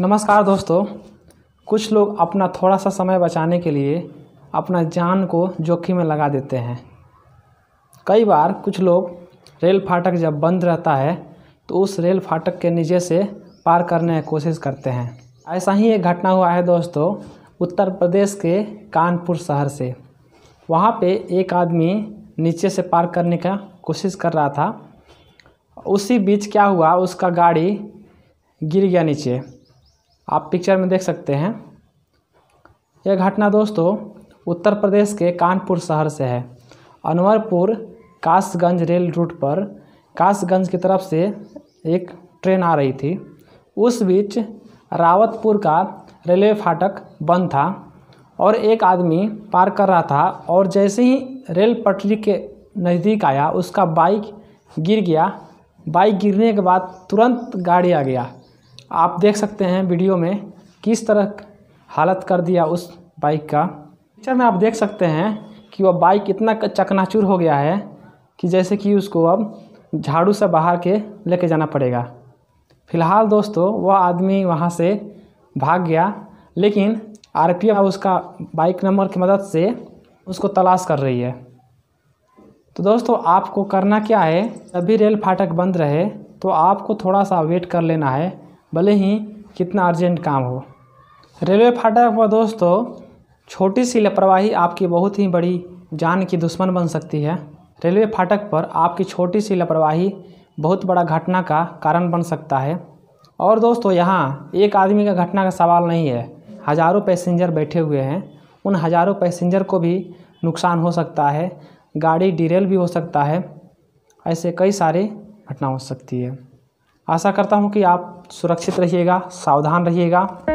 नमस्कार दोस्तों कुछ लोग अपना थोड़ा सा समय बचाने के लिए अपना जान को जोखिम में लगा देते हैं कई बार कुछ लोग रेल फाटक जब बंद रहता है तो उस रेल फाटक के नीचे से पार करने की कोशिश करते हैं ऐसा ही एक घटना हुआ है दोस्तों उत्तर प्रदेश के कानपुर शहर से वहाँ पे एक आदमी नीचे से पार करने का कोशिश कर रहा था उसी बीच क्या हुआ उसका गाड़ी गिर गया नीचे आप पिक्चर में देख सकते हैं यह घटना दोस्तों उत्तर प्रदेश के कानपुर शहर से है अनवरपुर कासगंज रेल रूट पर कासगंज की तरफ से एक ट्रेन आ रही थी उस बीच रावतपुर का रेलवे फाटक बंद था और एक आदमी पार कर रहा था और जैसे ही रेल पटरी के नज़दीक आया उसका बाइक गिर गया बाइक गिरने के बाद तुरंत गाड़ी आ गया आप देख सकते हैं वीडियो में किस तरह हालत कर दिया उस बाइक का पिक्चर में आप देख सकते हैं कि वह बाइक इतना चकनाचूर हो गया है कि जैसे कि उसको अब झाड़ू से बाहर के लेके जाना पड़ेगा फिलहाल दोस्तों वह आदमी वहाँ से भाग गया लेकिन आरपीएफ उसका बाइक नंबर की मदद से उसको तलाश कर रही है तो दोस्तों आपको करना क्या है अभी रेल फाटक बंद रहे तो आपको थोड़ा सा वेट कर लेना है भले ही कितना अर्जेंट काम हो रेलवे फाटक पर दोस्तों छोटी सी लापरवाही आपकी बहुत ही बड़ी जान की दुश्मन बन सकती है रेलवे फाटक पर आपकी छोटी सी लापरवाही बहुत बड़ा घटना का कारण बन सकता है और दोस्तों यहाँ एक आदमी का घटना का सवाल नहीं है हज़ारों पैसेंजर बैठे हुए हैं उन हज़ारों पैसेंजर को भी नुकसान हो सकता है गाड़ी डिरेल भी हो सकता है ऐसे कई सारे घटना हो सकती है आशा करता हूँ कि आप सुरक्षित रहिएगा सावधान रहिएगा